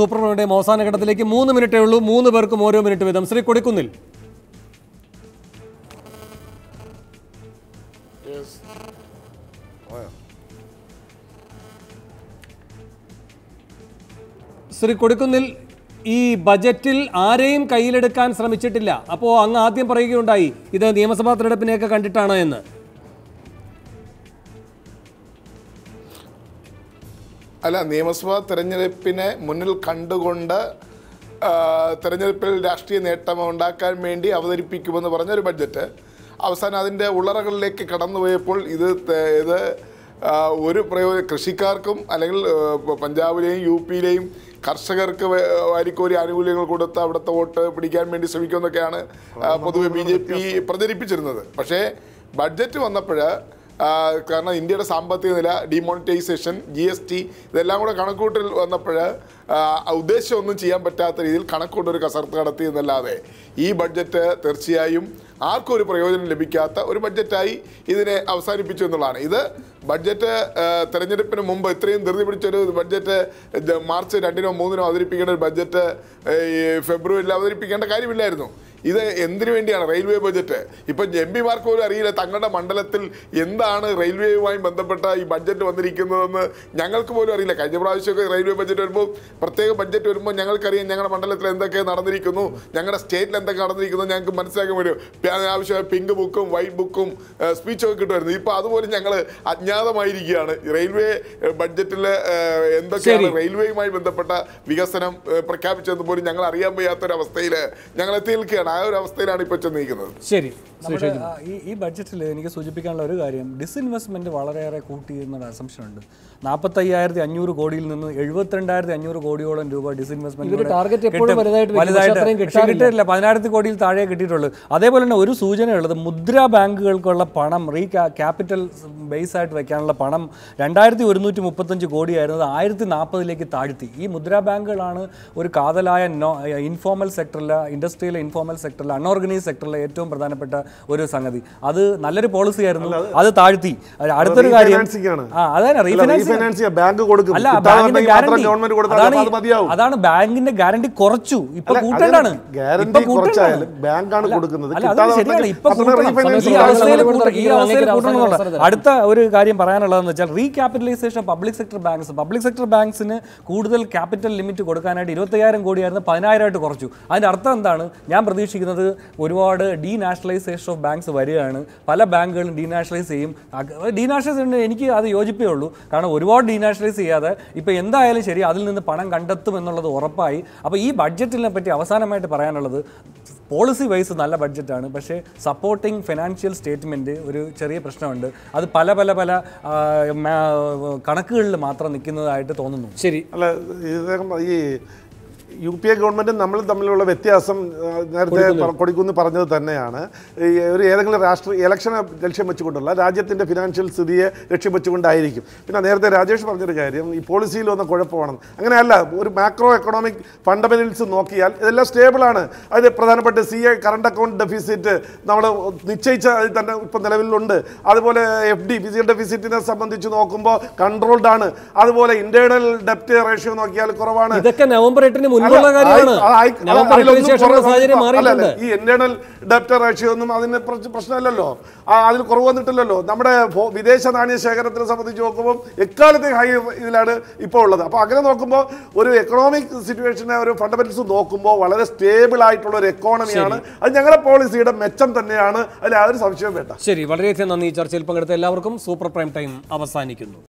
super ഓവറിൻ്റെയും അവസാന ഘട്ടത്തിലേക്ക് മൂന്ന് മിനിറ്റേ ഉള്ളൂ മൂന്ന് പേർക്കും ഓരോ മിനിറ്റ് വീതം ശ്രീ കൊടിക്കുന്നിൽ ശ്രീ കൊടുക്കുന്നിൽ ഈ ബജറ്റിൽ ആരെയും കയ്യിലെടുക്കാൻ ശ്രമിച്ചിട്ടില്ല അപ്പോ അങ്ങ് ആദ്യം പറയുകയുണ്ടായി ഇത് നിയമസഭാ തെരഞ്ഞെടുപ്പിനെയൊക്കെ കണ്ടിട്ടാണ് എന്ന് അല്ല നിയമസഭാ തെരഞ്ഞെടുപ്പിനെ മുന്നിൽ കണ്ടുകൊണ്ട് തെരഞ്ഞെടുപ്പിൽ രാഷ്ട്രീയ നേട്ടം ഉണ്ടാക്കാൻ വേണ്ടി അവതരിപ്പിക്കുമെന്ന് പറഞ്ഞ ഒരു ബഡ്ജറ്റ് അവസാനം അതിൻ്റെ ഉള്ളറകളിലേക്ക് കടന്നുപോയപ്പോൾ ഇത് ഇത് ഒരു പ്രയോജന കൃഷിക്കാർക്കും അല്ലെങ്കിൽ പഞ്ചാബിലെയും യു പിയിലെയും കർഷകർക്ക് വാരിക്കോരി ആനുകൂല്യങ്ങൾ കൊടുത്ത് അവിടുത്തെ വോട്ട് പിടിക്കാൻ വേണ്ടി ശ്രമിക്കുമെന്നൊക്കെയാണ് പൊതുവെ ബി ജെ പി പ്രചരിപ്പിച്ചിരുന്നത് പക്ഷേ ബഡ്ജറ്റ് വന്നപ്പോൾ കാരണം ഇന്ത്യയുടെ സാമ്പത്തിക നില ഡിമോണിറ്റൈസേഷൻ ജി എസ് ടി ഇതെല്ലാം കൂടെ കണക്കൂട്ടിൽ വന്നപ്പോൾ ഉദ്ദേശമൊന്നും ചെയ്യാൻ പറ്റാത്ത രീതിയിൽ കണക്കൂട്ടൊരു കസർത്ത് നടത്തി എന്നല്ലാതെ ഈ ബഡ്ജറ്റ് തീർച്ചയായും ആർക്കും ഒരു പ്രയോജനം ലഭിക്കാത്ത ഒരു ബഡ്ജറ്റായി ഇതിനെ അവസാനിപ്പിച്ചു എന്നുള്ളതാണ് ഇത് ബഡ്ജറ്റ് തെരഞ്ഞെടുപ്പിന് മുമ്പ് ഇത്രയും ധൃതി പിടിച്ചൊരു ബഡ്ജറ്റ് മാർച്ച് രണ്ടിനോ മൂന്നിനോ അവതരിപ്പിക്കേണ്ട ഒരു ബഡ്ജറ്റ് ഫെബ്രുവരിയിൽ അവതരിപ്പിക്കേണ്ട കാര്യമില്ലായിരുന്നു ഇത് എന്തിനു വേണ്ടിയാണ് റെയിൽവേ ബജറ്റ് ഇപ്പൊ എം പിമാർക്ക് പോലും അറിയില്ല തങ്ങളുടെ മണ്ഡലത്തിൽ എന്താണ് റെയിൽവേയുമായി ബന്ധപ്പെട്ട ഈ ബഡ്ജറ്റ് വന്നിരിക്കുന്നതെന്ന് ഞങ്ങൾക്ക് പോലും അറിയില്ല കഴിഞ്ഞ പ്രാവശ്യമൊക്കെ റെയിൽവേ ബഡ്ജറ്റ് വരുമ്പോൾ പ്രത്യേക ബഡ്ജറ്റ് വരുമ്പോൾ ഞങ്ങൾക്കറിയാം ഞങ്ങളുടെ മണ്ഡലത്തിൽ എന്തൊക്കെ നടന്നിരിക്കുന്നു ഞങ്ങളുടെ സ്റ്റേറ്റിൽ എന്തൊക്കെ നടന്നിരിക്കുന്നു ഞങ്ങൾക്ക് മനസ്സിലാക്കാൻ വരും ആവശ്യമായ പിങ്ക് ബുക്കും വൈറ്റ് ബുക്കും സ്പീച്ചൊക്കെ കിട്ടുമായിരുന്നു ഇപ്പൊ അതുപോലെ ഞങ്ങൾ അജ്ഞാതമായിരിക്കുകയാണ് റെയിൽവേ ബഡ്ജറ്റിൽ എന്തൊക്കെയാണ് റെയിൽവേയുമായി ബന്ധപ്പെട്ട വികസനം പ്രഖ്യാപിച്ചതെന്ന് പോലും ഞങ്ങൾ അറിയാൻ വയ്യാത്തൊരവസ്ഥയിൽ ഞങ്ങൾ എത്തി നിൽക്കുകയാണ് ആ ഒരു അവസ്ഥയിലാണ് ഇപ്പോൾ ചെന്നിരിക്കുന്നത് ശരി ഈ ഈ ബഡ്ജറ്റിൽ എനിക്ക് സൂചിപ്പിക്കാനുള്ള ഒരു കാര്യം ഡിസ്ഇൻവെസ്റ്റ്മെന്റ് വളരെയേറെ കൂട്ടി എന്നൊരു അസംഷൻ ഉണ്ട് നാൽപ്പത്തയ്യായിരത്തി അഞ്ഞൂറ് കോടിയിൽ നിന്ന് എഴുപത്തിരണ്ടായിരത്തി അഞ്ഞൂറ് കോടിയോളം രൂപ ഡിസ്ഇൻവെസ്റ്റ്മെന്റ് ടാർഗറ്റ് വലുതായിട്ട് കിട്ടിയിട്ടില്ല പതിനായിരത്തി കോടിയിൽ താഴെ കിട്ടിയിട്ടുള്ളൂ അതേപോലെ തന്നെ ഒരു സൂചനയുള്ളത് മുദ്രാ ബാങ്കുകൾക്കുള്ള പണം റീ ക്യാപിറ്റൽ ബേസ് ആയിട്ട് വെക്കാനുള്ള പണം രണ്ടായിരത്തി ഒരുന്നൂറ്റി മുപ്പത്തഞ്ച് കോടിയായിരുന്നത് ആയിരത്തി നാൽപ്പതിലേക്ക് താഴ്ത്തി ഈ മുദ്രാ ബാങ്കുകളാണ് ഒരു കാതലായ ഇൻഫോർമൽ സെക്ടറിലെ ഇൻഡസ്ട്രിയിലെ ഇൻഫോർമൽ സെക്ടറിൽ അൺഓർഗനൈസ് സെക്ടറിലെ ഏറ്റവും പ്രധാനപ്പെട്ട ഒരു സംഗതി അത് നല്ലൊരു പോളിസി ആയിരുന്നു അത് താഴ്ത്തി അടുത്തൊരു കാര്യം അതാണ് ബാങ്കിന്റെ ഗ്യാരണ്ടി കുറച്ചു ഇപ്പൊ കൂട്ടേണ്ടാണ് ബാങ്കാണ് കൊടുക്കുന്നത് അടുത്ത ഒരു കാര്യം പറയാനുള്ളതെന്ന് വെച്ചാൽ recapitalisation public sector banks public sector ബാങ്ക്സിന് കൂടുതൽ ക്യാപിറ്റൽ ലിമിറ്റ് കൊടുക്കാനായിട്ട് ഇരുപത്തയ്യായിരം കോടിയായിരുന്നു പതിനായിരമായിട്ട് കുറച്ചു അതിന്റെ അർത്ഥം എന്താണ് ഞാൻ പ്രതീക്ഷ പ്രതീക്ഷിക്കുന്നത് ഒരുപാട് നാഷണലൈസേഷൻ ഓഫ് ബാങ്ക്സ് വരികയാണ് പല ബാങ്കുകളും നാഷണലൈസ് ചെയ്യും ഡീനാഷണലൈസ് എനിക്ക് അത് യോജിപ്പേ ഉള്ളൂ കാരണം ഒരുപാട് നാഷണലൈസ് ചെയ്യാതെ ഇപ്പോൾ എന്തായാലും ശരി അതിൽ നിന്ന് പണം കണ്ടെത്തും എന്നുള്ളത് ഉറപ്പായി അപ്പോൾ ഈ ബഡ്ജറ്റിനെ പറ്റി അവസാനമായിട്ട് പറയാനുള്ളത് പോളിസി വൈസ് നല്ല ബഡ്ജറ്റാണ് പക്ഷേ സപ്പോർട്ടിംഗ് ഫിനാൻഷ്യൽ സ്റ്റേറ്റ്മെൻറ്റ് ഒരു ചെറിയ പ്രശ്നമുണ്ട് അത് പല പല പല കണക്കുകളിൽ മാത്രം നിൽക്കുന്നതായിട്ട് തോന്നുന്നു ശരി അല്ല ഈ യു പി എ ഗവൺമെൻറ്റും നമ്മൾ തമ്മിലുള്ള വ്യത്യാസം നേരത്തെ കൊടിക്കുന്ന് പറഞ്ഞത് തന്നെയാണ് ഒരു ഏതെങ്കിലും രാഷ്ട്രീയ ഇലക്ഷനെ ലക്ഷ്യം വെച്ചുകൊണ്ടുള്ള രാജ്യത്തിൻ്റെ ഫിനാൻഷ്യൽ സ്ഥിതിയെ ലക്ഷ്യം വെച്ചുകൊണ്ടായിരിക്കും പിന്നെ നേരത്തെ രാജേഷ് പറഞ്ഞൊരു കാര്യം ഈ പോളിസിയിൽ വന്ന കുഴപ്പമാണ് അങ്ങനെയല്ല ഒരു മാക്രോ എക്കണോമിക് ഫണ്ടമെൻറ്റൽസ് നോക്കിയാൽ ഇതെല്ലാം സ്റ്റേബിളാണ് അതായത് പ്രധാനപ്പെട്ട C A current account deficit നമ്മൾ നിശ്ചയിച്ച അതിൽ തന്നെ ഇപ്പം നിലവിലുണ്ട് അതുപോലെ എഫ് ഡി ഫിസിക്കൽ ഡെഫിസിറ്റിനെ സംബന്ധിച്ച് നോക്കുമ്പോൾ കൺട്രോൾഡ് ആണ് അതുപോലെ ഇന്റേണൽ ഡെപ്റ്റ് റേഷ്യോ നോക്കിയാൽ കുറവാണ് ഇതൊക്കെ നവംബർ എട്ടിന് മുൻപുള്ള ഈ ഇന്റേണൽ ഡെപ്റ്റ് റേഷ്യോ ഒന്നും അതിന് പ്രശ്നമില്ലല്ലോ അതിൽ കുറവ് വന്നിട്ടില്ലല്ലോ നമ്മുടെ വിദേശ നാണയ ശേഖരത്തിനെ സംബന്ധിച്ച് നോക്കുമ്പോൾ എക്കാലത്തെ ഹൈ ഇതിലാണ് ഇപ്പോൾ ഉള്ളത് അപ്പോൾ അങ്ങനെ നോക്കുമ്പോൾ ഒരു എക്കണോമിക് സിറ്റുവേഷനെ ഒരു ഫണ്ടമെന്റൽസ് നോക്കുമ്പോൾ വളരെ സ്റ്റേബിൾ ആയിട്ടുള്ള ഒരു എക്കോണമിയാണ് അത് ഞങ്ങളുടെ പോളിസിയുടെ മെച്ചം തന്നെയാണ് അതിൽ യാതൊരു സംശയവും വേണ്ട ശരി വളരെയധികം നന്ദി ചർച്ചയിൽ പങ്കെടുത്ത എല്ലാവർക്കും സൂപ്പർ പ്രൈം ടൈം അവസാനിക്കുന്നു